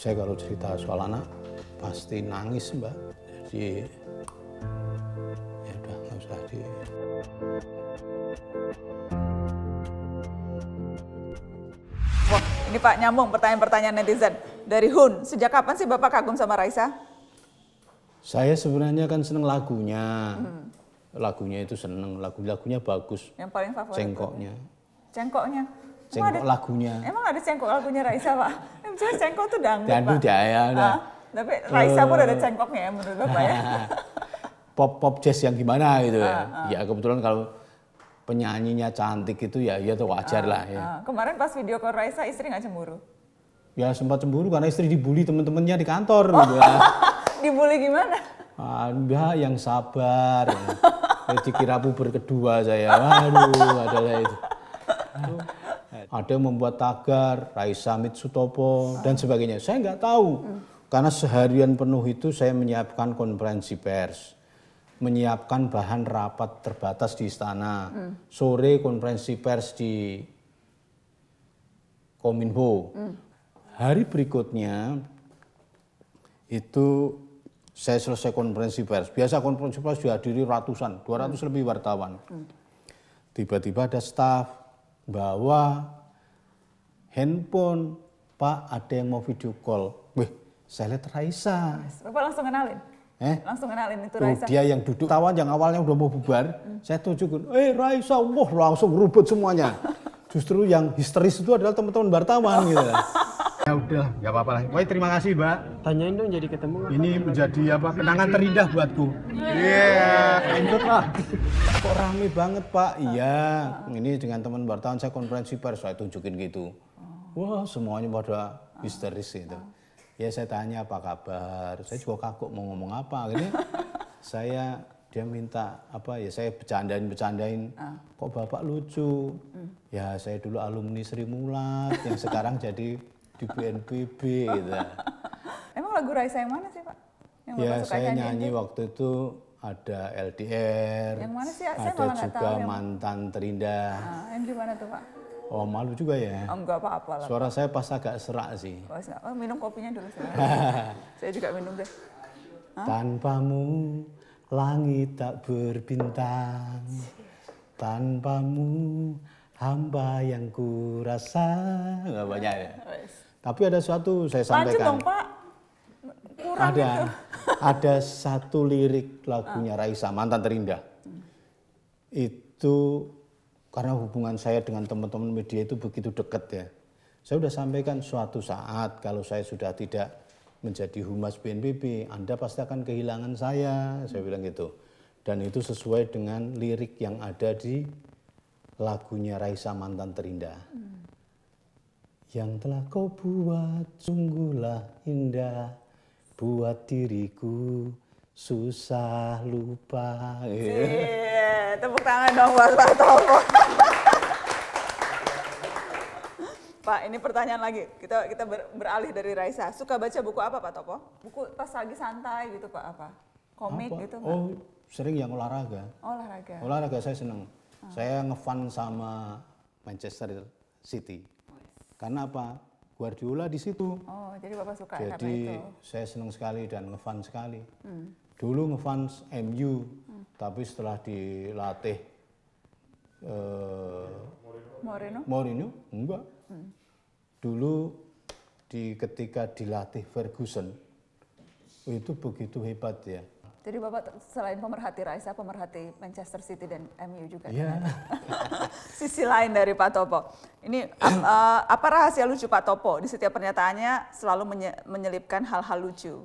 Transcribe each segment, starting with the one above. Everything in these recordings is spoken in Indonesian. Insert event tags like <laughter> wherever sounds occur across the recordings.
saya kalau cerita soal anak pasti nangis mbak jadi ya udah nggak usah di Wah, ini Pak nyambung pertanyaan-pertanyaan netizen dari Hun. Sejak kapan sih Bapak kagum sama Raisa? Saya sebenarnya kan seneng lagunya. Hmm. Lagunya itu seneng, lagu-lagunya bagus. Yang paling favorit. Cengkoknya. Cengkoknya cengkok ada, lagunya. Emang ada cengkok lagunya Raisa, Pak? Misalnya cengkok tuh dangdut, Dangdut ya, ya. Nah, tapi Raisa pun ada cengkoknya ya, menurut Bapak ya. <laughs> pop pop jazz yang gimana gitu ya. Ah, ah. Ya kebetulan kalau penyanyinya cantik itu ya ya tuh wajar lah ya. Kemarin pas video ke Raisa istri nggak cemburu? Ya sempat cemburu karena istri dibully temen-temennya di kantor oh. gitu ya. <laughs> dibully gimana? Anda yang sabar. ya. Dikira puber kedua saya. Waduh, adalah itu. Aduh ada yang membuat tagar, Raisa Mitsutopo Sutopo, dan sebagainya. Saya nggak tahu, hmm. karena seharian penuh itu saya menyiapkan konferensi pers, menyiapkan bahan rapat terbatas di istana, hmm. sore konferensi pers di Kominfo. Hmm. Hari berikutnya itu saya selesai konferensi pers. Biasa konferensi pers dihadiri ratusan, 200 hmm. lebih wartawan. Tiba-tiba ada staf bawa handphone, Pak ada yang mau video call. Wih, saya lihat Raisa. Bapak langsung kenalin? Eh? Langsung kenalin itu oh, Raisa. Tuh, dia yang duduk tawan yang awalnya udah mau bubar, hmm. saya tunjukin, eh Raisa, wah langsung rubut semuanya. <laughs> Justru yang histeris itu adalah teman-teman wartawan gitu. Kan. <laughs> Ya udah, nggak apa-apa lah. Woy, terima kasih, Mbak. Tanyain dong jadi ketemu. Ini apa? menjadi apa? Kenangan iya. terindah buatku. Iya. Yeah. Lanjut lah. Kok rame banget, Pak? Iya. Ini dengan teman wartawan saya konferensi pers, saya tunjukin gitu wah semuanya pada histeris gitu. Ya saya tanya apa kabar, saya juga kaku mau ngomong apa. Akhirnya <laughs> saya dia minta apa ya saya bercandain bercandain uh. kok bapak lucu mm. ya saya dulu alumni Sri Mulat yang sekarang <laughs> jadi di BNPB gitu <laughs> emang lagu Raisa yang mana sih pak yang ya saya nyanyi waktu itu ada LDR yang mana sih? Saya ada juga tahu yang... mantan Terindah uh, yang gimana tuh pak Oh malu juga ya. Oh, enggak apa-apa lah. Suara saya pas agak serak sih. Oh, oh minum kopinya dulu. saya <laughs> Saya juga minum deh. Hah? Tanpamu langit tak berbintang. Tanpamu hamba yang ku rasa. Enggak banyak ya. Oh, Tapi ada suatu saya sampaikan. Lanjut dong Pak. Kurang ada, itu. <laughs> ada satu lirik lagunya Raisa, mantan terindah. Hmm. Itu karena hubungan saya dengan teman-teman media itu begitu dekat ya. Saya sudah sampaikan suatu saat kalau saya sudah tidak menjadi humas BNPB, Anda pasti akan kehilangan saya, saya bilang gitu. Dan itu sesuai dengan lirik yang ada di lagunya Raisa Mantan Terindah. Hmm. Yang telah kau buat sungguhlah indah, buat diriku susah lupa. Iya, Yeah, <laughs> tepuk tangan dong buat Pak Tomo. Pak, ini pertanyaan lagi. Kita kita ber, beralih dari Raisa. Suka baca buku apa Pak Topo? Buku pas lagi santai gitu Pak apa? Komik apa? gitu Pak? Oh, sering yang olahraga. Olahraga. Olahraga saya seneng. Hmm. Saya ngefan sama Manchester City. Karena apa? Guardiola di situ. Oh, jadi Bapak suka Jadi itu. saya senang sekali dan ngefan sekali. Hmm dulu ngefans MU hmm. tapi setelah dilatih uh, Moreno Moreno enggak hmm. dulu di ketika dilatih Ferguson itu begitu hebat ya jadi Bapak selain pemerhati Raisa, pemerhati Manchester City dan MU juga. yeah. kan? Ya? <laughs> Sisi lain dari Pak Topo. Ini uh, apa rahasia lucu Pak Topo? Di setiap pernyataannya selalu menyelipkan hal-hal lucu.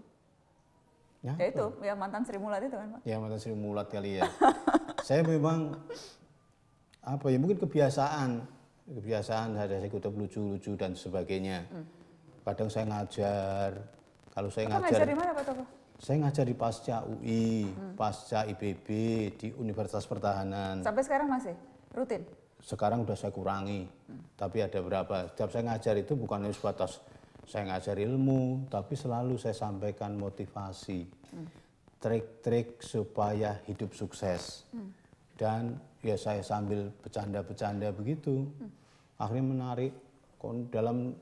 Ya, ya itu, ya mantan Sri Mulat itu kan Pak. Ya mantan Sri Mulat kali ya. <laughs> saya memang apa ya mungkin kebiasaan kebiasaan ada saya kutip lucu-lucu dan sebagainya. Hmm. Kadang saya ngajar, kalau saya ngajar, ngajar di mana Pak Toko? Saya ngajar di pasca UI, hmm. pasca IPB, di Universitas Pertahanan. Sampai sekarang masih rutin? Sekarang udah saya kurangi, hmm. tapi ada berapa. Setiap saya ngajar itu bukan hanya sebatas saya ngajar ilmu, tapi selalu saya sampaikan motivasi, trik-trik hmm. supaya hidup sukses. Hmm. Dan ya saya sambil bercanda-bercanda begitu, hmm. akhirnya menarik dalam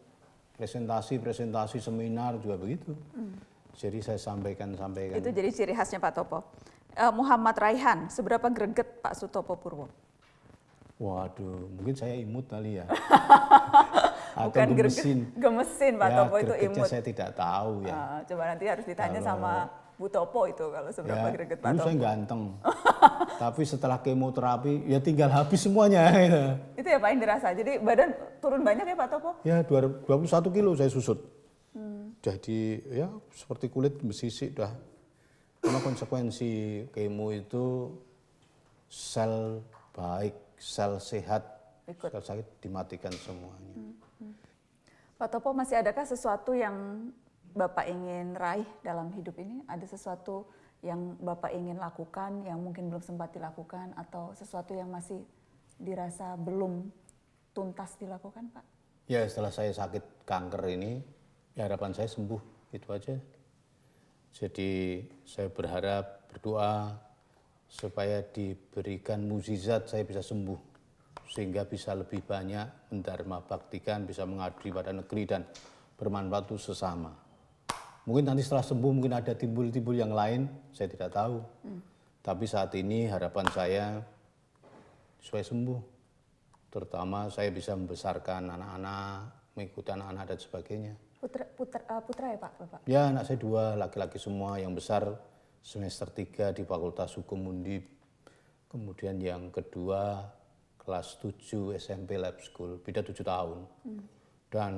presentasi-presentasi seminar juga begitu. Hmm. Jadi saya sampaikan-sampaikan. Itu jadi ciri khasnya Pak Topo. Eh, Muhammad Raihan, seberapa greget Pak Sutopo Purwo? Waduh, mungkin saya imut kali ya. <laughs> Atau bukan gemesin. Gemesin Pak ya, Topo itu imut. saya tidak tahu ya. Uh, coba nanti harus ditanya kalau, sama Bu Topo itu kalau seberapa ya, greget Pak Topo. saya ganteng. <laughs> Tapi setelah kemoterapi ya tinggal habis semuanya. <laughs> Gitu. itu ya Pak yang dirasa. Jadi badan turun banyak ya Pak Topo? Ya 21 kilo saya susut. Hmm. Jadi ya seperti kulit besisik dah. Karena konsekuensi kemo itu sel baik, sel sehat, Ikut. sel sakit dimatikan semuanya. Hmm. Pak Topo, masih adakah sesuatu yang Bapak ingin raih dalam hidup ini? Ada sesuatu yang Bapak ingin lakukan yang mungkin belum sempat dilakukan atau sesuatu yang masih dirasa belum tuntas dilakukan, Pak? Ya, setelah saya sakit kanker ini, ya harapan saya sembuh, itu aja. Jadi saya berharap, berdoa supaya diberikan mukjizat saya bisa sembuh sehingga bisa lebih banyak mendharma baktikan, bisa mengabdi pada negeri dan bermanfaat untuk sesama. Mungkin nanti setelah sembuh mungkin ada timbul-timbul yang lain, saya tidak tahu. Hmm. Tapi saat ini harapan saya sesuai sembuh. Terutama saya bisa membesarkan anak-anak, mengikuti anak-anak dan sebagainya. Putra, putra, eh, putra ya Pak? Bapak? Ya anak saya dua, laki-laki semua. Yang besar semester 3 di Fakultas Hukum Undip. Kemudian yang kedua kelas 7 SMP Lab School, beda 7 tahun. Hmm. Dan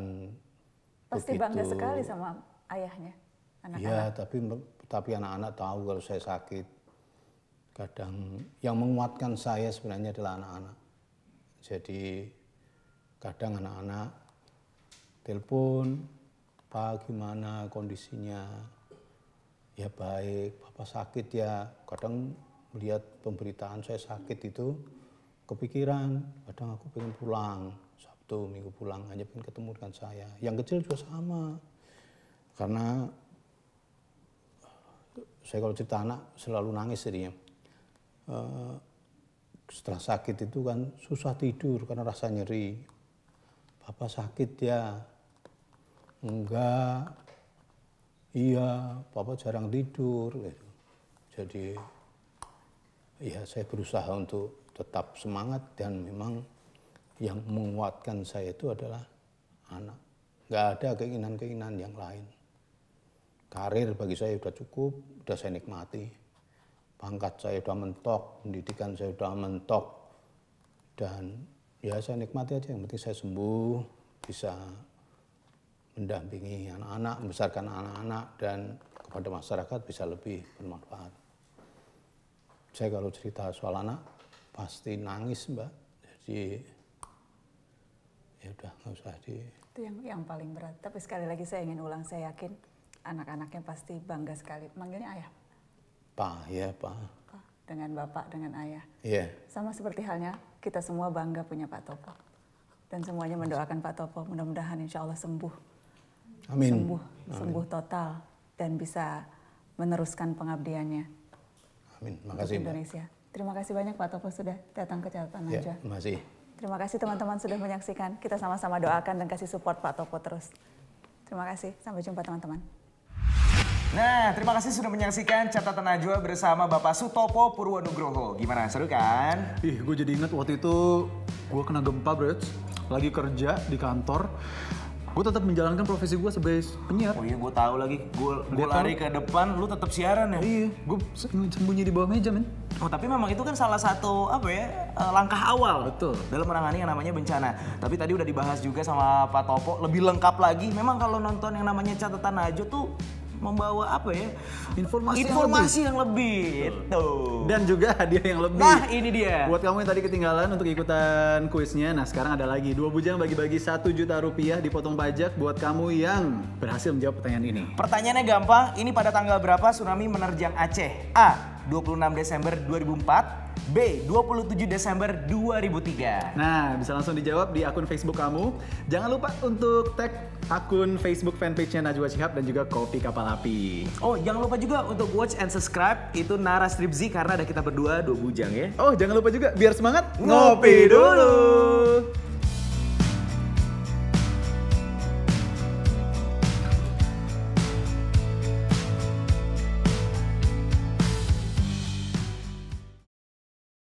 pasti begitu, bangga sekali sama ayahnya Iya tapi tapi anak-anak tahu kalau saya sakit. Kadang yang menguatkan saya sebenarnya adalah anak-anak. Jadi kadang anak-anak telepon, "Pak, gimana kondisinya?" Ya baik, Papa sakit ya. Kadang melihat pemberitaan saya sakit itu kepikiran kadang aku pengen pulang Sabtu minggu pulang hanya pengen ketemu dengan saya yang kecil juga sama karena saya kalau cerita anak selalu nangis jadinya uh, setelah sakit itu kan susah tidur karena rasa nyeri papa sakit ya enggak iya papa jarang tidur gitu. jadi ya saya berusaha untuk tetap semangat dan memang yang menguatkan saya itu adalah anak. Nggak ada keinginan-keinginan yang lain. Karir bagi saya sudah cukup, sudah saya nikmati. Pangkat saya sudah mentok, pendidikan saya sudah mentok. Dan ya saya nikmati aja, yang penting saya sembuh, bisa mendampingi anak-anak, membesarkan anak-anak, dan kepada masyarakat bisa lebih bermanfaat saya kalau cerita soal anak pasti nangis mbak jadi ya udah nggak usah di itu yang yang paling berat tapi sekali lagi saya ingin ulang saya yakin anak-anaknya pasti bangga sekali manggilnya ayah pak ya pak pa, dengan bapak dengan ayah iya yeah. sama seperti halnya kita semua bangga punya pak Topo dan semuanya mendoakan pak Topo mudah-mudahan insya Allah sembuh Amin. sembuh Amin. sembuh total dan bisa meneruskan pengabdiannya Amin. Makasih, untuk Indonesia. Mbak. Terima kasih banyak Pak Topo sudah datang ke catatan ya, Terima kasih. Terima kasih teman-teman sudah menyaksikan. Kita sama-sama doakan dan kasih support Pak Topo terus. Terima kasih. Sampai jumpa teman-teman. Nah, terima kasih sudah menyaksikan catatan Najwa bersama Bapak Sutopo Purwonugroho. Gimana, seru kan? Ih, gue jadi inget waktu itu gue kena gempa, bro. Lagi kerja di kantor, gue tetap menjalankan profesi gue sebagai penyiar. Oh iya, gue tahu lagi. Gue gue lari ke depan, lu tetap siaran ya? Iya, gue sembunyi di bawah meja men. Oh tapi memang itu kan salah satu apa ya eh, langkah awal betul dalam menangani yang namanya bencana. Tapi tadi udah dibahas juga sama Pak Topo lebih lengkap lagi. Memang kalau nonton yang namanya catatan Najo tuh membawa apa ya informasi informasi yang lebih, yang lebih. itu dan juga hadiah yang lebih nah ini dia buat kamu yang tadi ketinggalan untuk ikutan kuisnya nah sekarang ada lagi dua bujang bagi-bagi satu juta rupiah dipotong pajak buat kamu yang berhasil menjawab pertanyaan ini pertanyaannya gampang ini pada tanggal berapa tsunami menerjang Aceh A 26 Desember 2004, B 27 Desember 2003. Nah, bisa langsung dijawab di akun Facebook kamu. Jangan lupa untuk tag akun Facebook fanpage-nya Najwa Shihab dan juga Kopi Kapal Api. Oh, jangan lupa juga untuk watch and subscribe itu Nara Stripzi karena ada kita berdua dua bujang ya. Oh, jangan lupa juga biar semangat ngopi, ngopi dulu.